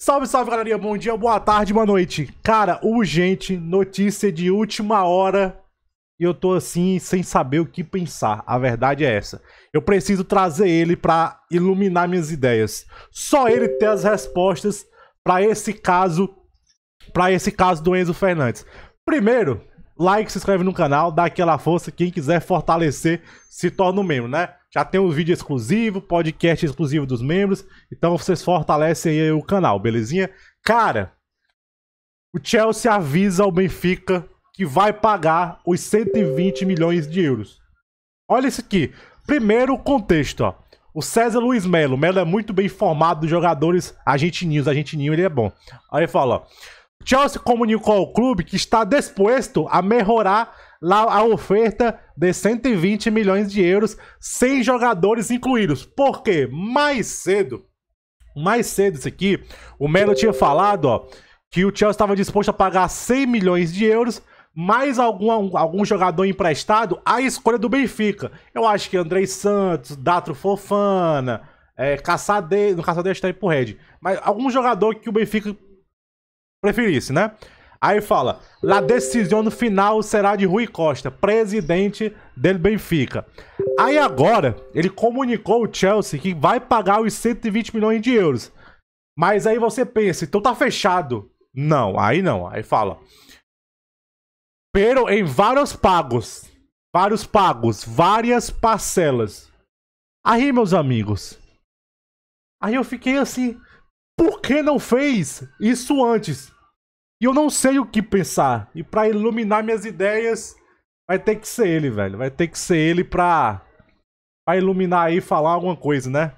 Salve, salve, galerinha. Bom dia, boa tarde, boa noite. Cara, urgente, notícia de última hora. E eu tô assim, sem saber o que pensar. A verdade é essa. Eu preciso trazer ele para iluminar minhas ideias. Só ele tem as respostas para esse caso, para esse caso do Enzo Fernandes. Primeiro, like, se inscreve no canal, dá aquela força. Quem quiser fortalecer, se torna um membro, né? Já tem um vídeo exclusivo, podcast exclusivo dos membros. Então vocês fortalecem aí o canal, belezinha? Cara, o Chelsea avisa ao Benfica que vai pagar os 120 milhões de euros. Olha isso aqui. Primeiro o contexto, ó. O César Luiz Melo. Melo é muito bem informado dos jogadores argentinos, Argentininho ele é bom. Aí ele fala, ó. Chelsea comunicou ao clube que está disposto a melhorar a oferta de 120 milhões de euros, sem jogadores incluídos. Por quê? Mais cedo, mais cedo isso aqui, o Melo tinha falado ó, que o Chelsea estava disposto a pagar 100 milhões de euros, mais algum, algum jogador emprestado, à escolha do Benfica. Eu acho que Andrei Santos, Datro Fofana, é, Caçade... No Caçadeiro está aí pro Red. Mas algum jogador que o Benfica preferisse, né? Aí fala: "La decisão no final será de Rui Costa, presidente do Benfica". Aí agora ele comunicou o Chelsea que vai pagar os 120 milhões de euros. Mas aí você pensa, então tá fechado. Não, aí não. Aí fala: "Pero em vários pagos, vários pagos, várias parcelas". Aí, meus amigos, aí eu fiquei assim, por que não fez isso antes? E eu não sei o que pensar. E para iluminar minhas ideias, vai ter que ser ele, velho. Vai ter que ser ele pra, pra iluminar aí e falar alguma coisa, né?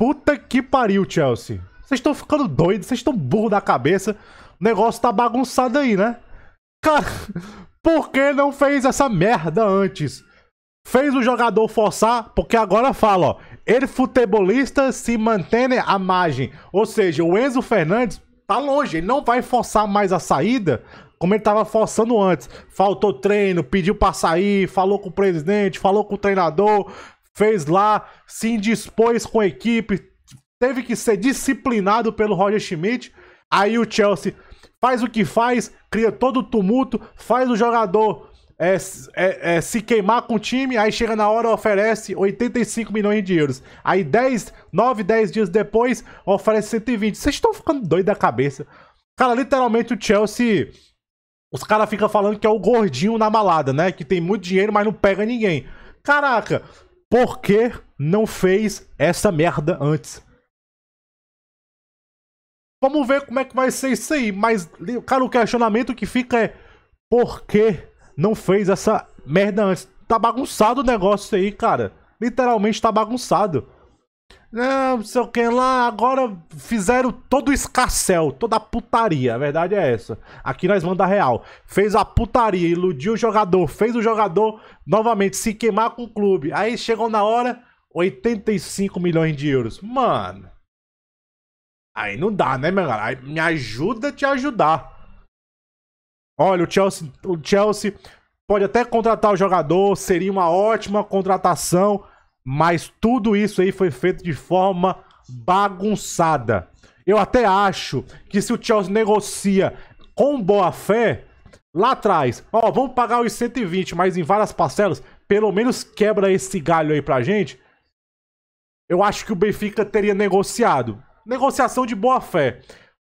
Puta que pariu, Chelsea. Vocês estão ficando doidos, vocês estão burro da cabeça. O negócio tá bagunçado aí, né? Cara, por que não fez essa merda antes? Fez o jogador forçar, porque agora fala, ó, ele futebolista se mantém à margem. Ou seja, o Enzo Fernandes tá longe, ele não vai forçar mais a saída como ele estava forçando antes. Faltou treino, pediu para sair, falou com o presidente, falou com o treinador, fez lá, se indispôs com a equipe, teve que ser disciplinado pelo Roger Schmidt. Aí o Chelsea faz o que faz, cria todo o tumulto, faz o jogador é, é, é, se queimar com o time, aí chega na hora oferece 85 milhões de euros. Aí 10, 9, 10 dias depois oferece 120. Vocês estão ficando doido da cabeça. Cara, literalmente o Chelsea. Os caras ficam falando que é o gordinho na malada, né? Que tem muito dinheiro, mas não pega ninguém. Caraca, por que não fez essa merda antes? Vamos ver como é que vai ser isso aí. Mas, cara, o questionamento que fica é: por que não fez essa merda antes. Tá bagunçado o negócio aí, cara. Literalmente tá bagunçado. Não, não sei o que lá, agora fizeram todo o escarcel, toda a putaria. A verdade é essa. Aqui nós manda real. Fez a putaria, iludiu o jogador, fez o jogador novamente se queimar com o clube. Aí chegou na hora, 85 milhões de euros. Mano. Aí não dá, né, meu cara? Aí me ajuda a te ajudar. Olha, o Chelsea, o Chelsea pode até contratar o jogador, seria uma ótima contratação, mas tudo isso aí foi feito de forma bagunçada. Eu até acho que se o Chelsea negocia com boa fé, lá atrás, ó, vamos pagar os 120, mas em várias parcelas, pelo menos quebra esse galho aí pra gente. Eu acho que o Benfica teria negociado. Negociação de boa fé.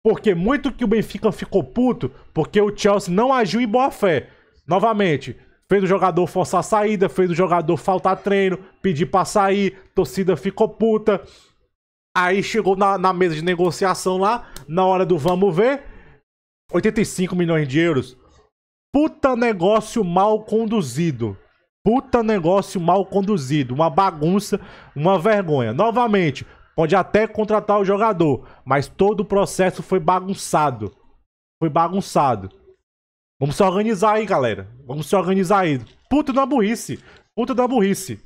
Porque muito que o Benfica ficou puto, porque o Chelsea não agiu em boa fé. Novamente, fez o jogador forçar a saída, fez o jogador faltar treino, pedir pra sair, torcida ficou puta. Aí chegou na, na mesa de negociação lá, na hora do vamos ver, 85 milhões de euros. Puta negócio mal conduzido. Puta negócio mal conduzido. Uma bagunça, uma vergonha. Novamente, Pode até contratar o jogador, mas todo o processo foi bagunçado. Foi bagunçado. Vamos se organizar aí, galera. Vamos se organizar aí. Puta da burrice. Puta da burrice.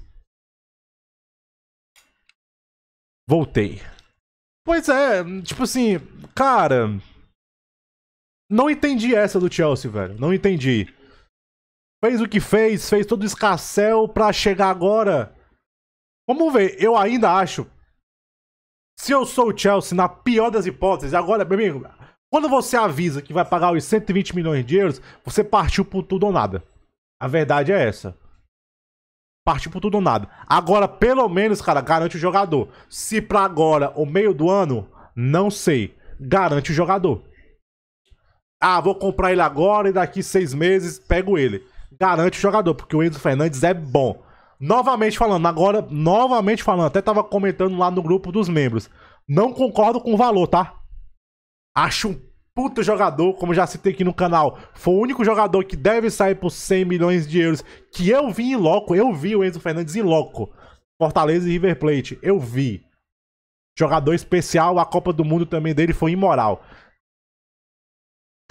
Voltei. Pois é, tipo assim, cara. Não entendi essa do Chelsea, velho. Não entendi. Fez o que fez, fez todo o escarcel pra chegar agora. Vamos ver, eu ainda acho se eu sou o Chelsea, na pior das hipóteses, agora, meu amigo, quando você avisa que vai pagar os 120 milhões de euros, você partiu por tudo ou nada. A verdade é essa. Partiu por tudo ou nada. Agora, pelo menos, cara, garante o jogador. Se pra agora, o meio do ano, não sei. Garante o jogador. Ah, vou comprar ele agora e daqui seis meses pego ele. Garante o jogador, porque o Enzo Fernandes é bom. Novamente falando, agora, novamente falando, até tava comentando lá no grupo dos membros. Não concordo com o valor, tá? Acho um puto jogador, como já citei aqui no canal. Foi o único jogador que deve sair por 100 milhões de euros. Que eu vi em loco, eu vi o Enzo Fernandes em loco. Fortaleza e River Plate, eu vi. Jogador especial, a Copa do Mundo também dele foi imoral.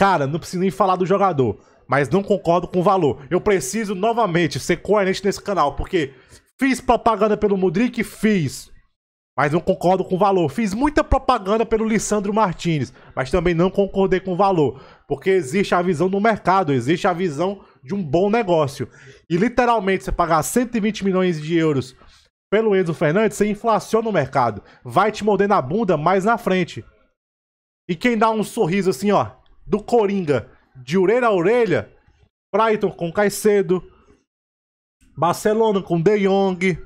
Cara, não preciso nem falar do jogador mas não concordo com o valor. Eu preciso novamente ser coerente nesse canal, porque fiz propaganda pelo Mudrik, fiz. Mas não concordo com o valor. Fiz muita propaganda pelo Lissandro Martinez, mas também não concordei com o valor. Porque existe a visão do mercado, existe a visão de um bom negócio. E literalmente, você pagar 120 milhões de euros pelo Enzo Fernandes, você inflaciona o mercado. Vai te morder na bunda mais na frente. E quem dá um sorriso assim, ó, do Coringa de orelha a orelha. Brighton com Caicedo. Barcelona com De Jong.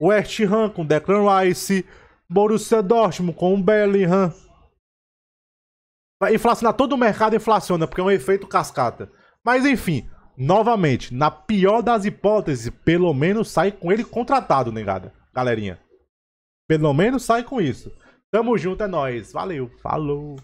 West Ham com Declan Rice. Borussia Dortmund com Bellingham. Vai Inflaciona todo o mercado, inflaciona, porque é um efeito cascata. Mas enfim, novamente, na pior das hipóteses, pelo menos sai com ele contratado, negada. Galerinha. Pelo menos sai com isso. Tamo junto, é nóis. Valeu, falou.